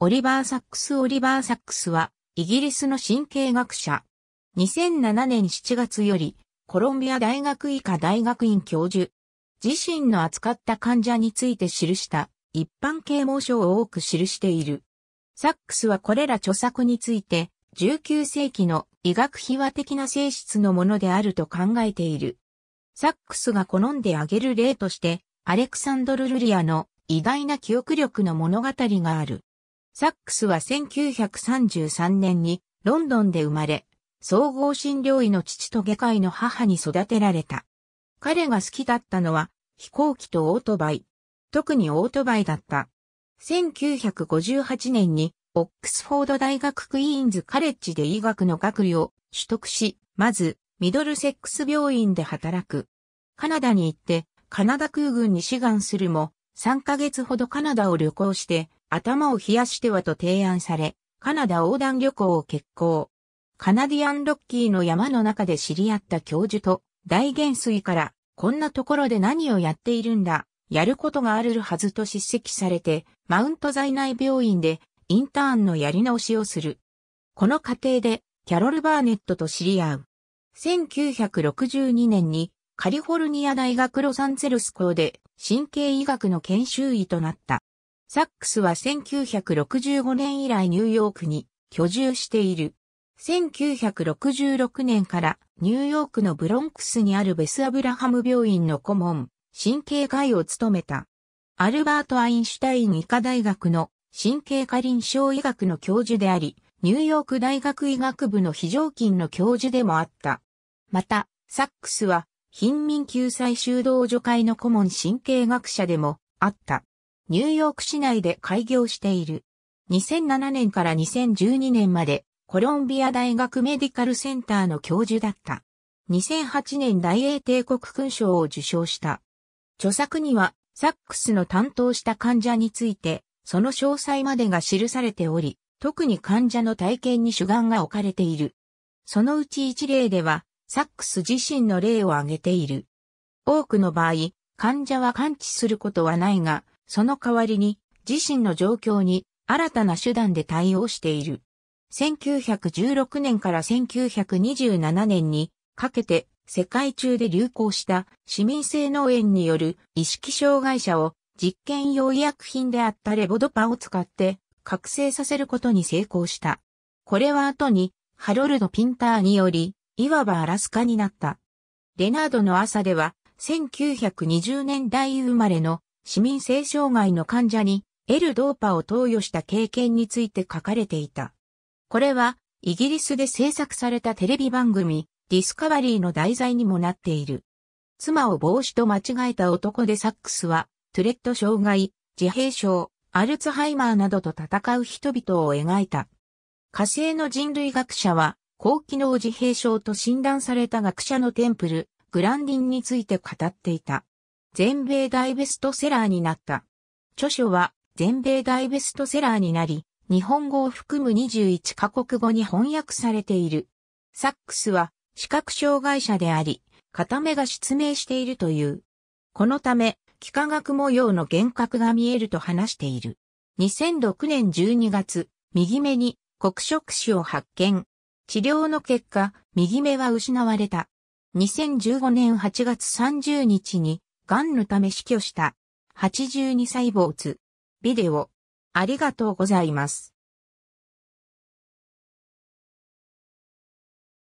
オリバー・サックス・オリバー・サックスは、イギリスの神経学者。2007年7月より、コロンビア大学医科大学院教授。自身の扱った患者について記した一般啓蒙書を多く記している。サックスはこれら著作について、19世紀の医学秘話的な性質のものであると考えている。サックスが好んで挙げる例として、アレクサンドル・ルリアの偉大な記憶力の物語がある。サックスは1933年にロンドンで生まれ、総合診療医の父と外科医の母に育てられた。彼が好きだったのは飛行機とオートバイ。特にオートバイだった。1958年にオックスフォード大学クイーンズカレッジで医学の学位を取得し、まずミドルセックス病院で働く。カナダに行ってカナダ空軍に志願するも3ヶ月ほどカナダを旅行して頭を冷やしてはと提案され、カナダ横断旅行を決行。カナディアンロッキーの山の中で知り合った教授と、大元帥から、こんなところで何をやっているんだ、やることがあるはずと叱責されて、マウント在内病院で、インターンのやり直しをする。この過程で、キャロル・バーネットと知り合う。1962年に、カリフォルニア大学ロサンゼルス校で、神経医学の研修医となった。サックスは1965年以来ニューヨークに居住している。1966年からニューヨークのブロンクスにあるベス・アブラハム病院の顧問、神経科医を務めた。アルバート・アインシュタイン医科大学の神経科臨床医学の教授であり、ニューヨーク大学医学部の非常勤の教授でもあった。また、サックスは、貧民救済修道助会の顧問神経学者でもあった。ニューヨーク市内で開業している。2007年から2012年までコロンビア大学メディカルセンターの教授だった。2008年大英帝国勲章を受章した。著作には、サックスの担当した患者について、その詳細までが記されており、特に患者の体験に主眼が置かれている。そのうち一例では、サックス自身の例を挙げている。多くの場合、患者は感知することはないが、その代わりに自身の状況に新たな手段で対応している。1916年から1927年にかけて世界中で流行した市民性農園による意識障害者を実験用医薬品であったレボドパを使って覚醒させることに成功した。これは後にハロルド・ピンターにより、いわばアラスカになった。レナードの朝では1920年代生まれの市民性障害の患者に L ドーパを投与した経験について書かれていた。これはイギリスで制作されたテレビ番組ディスカバリーの題材にもなっている。妻を帽子と間違えた男でサックスはトゥレット障害、自閉症、アルツハイマーなどと戦う人々を描いた。火星の人類学者は高機能自閉症と診断された学者のテンプル、グランディンについて語っていた。全米大ベストセラーになった。著書は全米大ベストセラーになり、日本語を含む21カ国語に翻訳されている。サックスは視覚障害者であり、片目が失明しているという。このため、幾何学模様の幻覚が見えると話している。2006年12月、右目に黒色紙を発見。治療の結果、右目は失われた。2015年8月30日に癌のため死去した。82歳坊主。ビデオ。ありがとうございます。